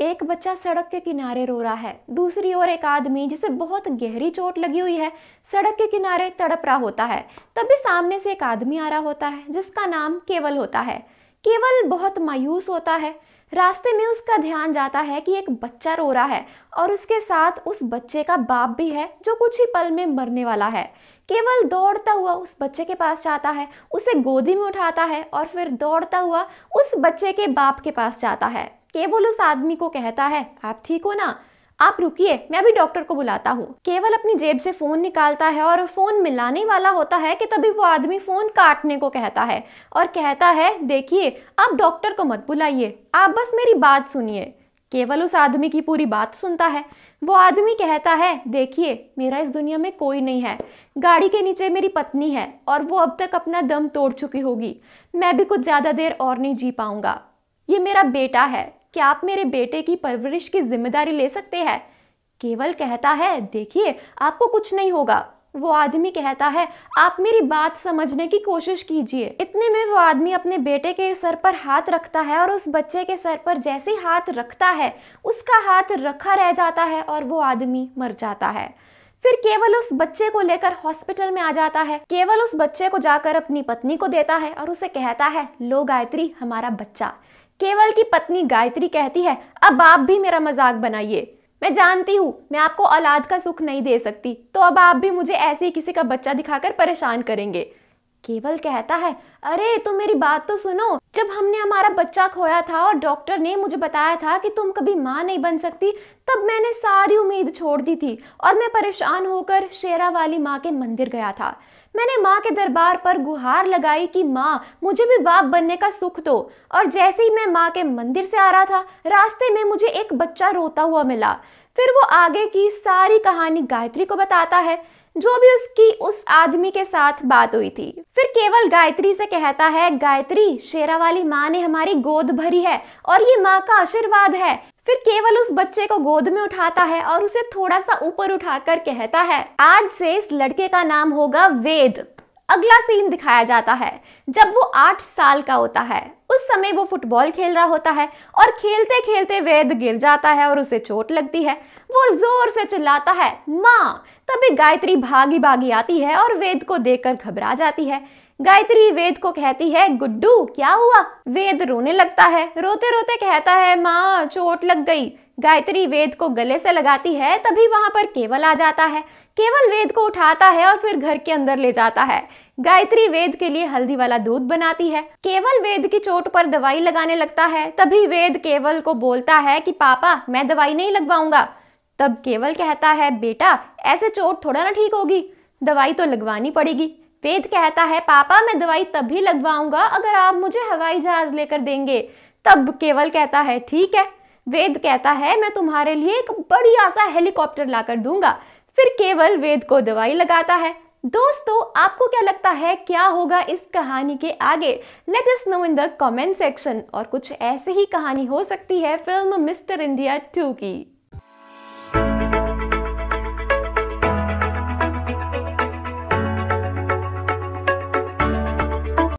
एक बच्चा सड़क के किनारे रो रहा है दूसरी ओर एक आदमी जिसे बहुत गहरी चोट लगी हुई है सड़क के किनारे तड़प रहा होता है तभी सामने से एक आदमी आ रहा होता है जिसका नाम केवल होता है केवल बहुत मायूस होता है रास्ते में उसका ध्यान जाता है कि एक बच्चा रो रहा है और उसके साथ उस बच्चे का बाप भी है जो कुछ ही पल में मरने वाला है केवल दौड़ता हुआ उस बच्चे के पास जाता है उसे गोदी में उठाता है और फिर दौड़ता हुआ उस बच्चे के बाप के पास जाता है केवल उस आदमी को कहता है आप ठीक हो ना आप रुकिए मैं अभी डॉक्टर को बुलाता हूँ केवल अपनी जेब से फोन निकालता है और फोन मिलाने वाला होता है कि तभी वो आदमी फोन काटने को कहता है और कहता है देखिए आप डॉक्टर को मत बुलाइए आप बस मेरी बात सुनिए केवल उस आदमी की पूरी बात सुनता है वो आदमी कहता है देखिए मेरा इस दुनिया में कोई नहीं है गाड़ी के नीचे मेरी पत्नी है और वो अब तक अपना दम तोड़ चुकी होगी मैं भी कुछ ज़्यादा देर और नहीं जी पाऊंगा ये मेरा बेटा है क्या आप मेरे बेटे की परवरिश की जिम्मेदारी ले सकते हैं केवल कहता है देखिए आपको कुछ नहीं होगा वो आदमी कहता है आप मेरी बात समझने की कोशिश कीजिए इतने में वो आदमी अपने बेटे के सर पर हाथ रखता है और उस बच्चे के सर पर जैसे हाथ रखता है उसका हाथ रखा रह जाता है और वो आदमी मर जाता है फिर केवल उस बच्चे को लेकर हॉस्पिटल में आ जाता है केवल उस बच्चे को जाकर अपनी पत्नी को देता है और उसे कहता है लो गायत्री हमारा बच्चा केवल की पत्नी गायत्री कहती है अब आप भी मेरा मजाक बनाइए मैं जानती हूँ मैं आपको औलाद का सुख नहीं दे सकती तो अब आप भी मुझे ऐसे ही किसी का बच्चा दिखाकर परेशान करेंगे केवल कहता है अरे तुम मेरी बात तो सुनो जब हमने हमारा बच्चा खोया था और डॉक्टर ने मुझे बताया था कि तुम कभी माँ नहीं बन सकती तब मैंने सारी उम्मीद छोड़ दी थी और मैं परेशान होकर शेरा वाली माँ के मंदिर गया था मैंने माँ के दरबार पर गुहार लगाई कि माँ मुझे भी बाप बनने का सुख दो और जैसे ही मैं माँ के मंदिर से आ रहा था रास्ते में मुझे एक बच्चा रोता हुआ मिला फिर वो आगे की सारी कहानी गायत्री को बताता है जो भी उसकी उस आदमी के साथ बात हुई थी फिर केवल गायत्री से कहता है गायत्री शेरा वाली माँ ने हमारी गोद भरी है और ये माँ का आशीर्वाद है फिर केवल उस बच्चे को गोद में उठाता है और उसे थोड़ा सा ऊपर उठाकर कहता है आज से इस लड़के का नाम होगा वेद अगला सीन दिखाया जाता है जब वो आठ साल का होता है उस समय वो फुटबॉल खेल रहा होता है और खेलते खेलते वेद गिर जाता है और उसे चोट लगती है वो जोर से चिल्लाता है माँ तभी गायत्री भागी भागी आती है और वेद को देखकर घबरा जाती है गायत्री वेद को कहती है गुड्डू क्या हुआ वेद रोने लगता है रोते रोते कहता है माँ चोट लग गई गायत्री वेद को गले से लगाती है तभी वहां पर केवल आ जाता है केवल वेद को उठाता है और फिर घर के अंदर ले जाता है गायत्री वेद के लिए हल्दी वाला दूध बनाती है केवल वेद की चोट पर दवाई लगाने लगता है तभी वेद केवल को बोलता है कि पापा मैं दवाई नहीं लगवाऊंगा तब केवल कहता है बेटा ऐसे चोट थोड़ा ना ठीक होगी दवाई तो लगवानी पड़ेगी वेद कहता है पापा मैं दवाई तभी लगवाऊंगा अगर आप मुझे हवाई जहाज लेकर देंगे तब केवल कहता है ठीक है वेद कहता है मैं तुम्हारे लिए एक बड़ी सा हेलीकॉप्टर लाकर दूंगा फिर केवल वेद को दवाई लगाता है दोस्तों आपको क्या लगता है क्या होगा इस कहानी के आगे let us know in the comment section और कुछ ऐसी ही कहानी हो सकती है फिल्म मिस्टर इंडिया टू की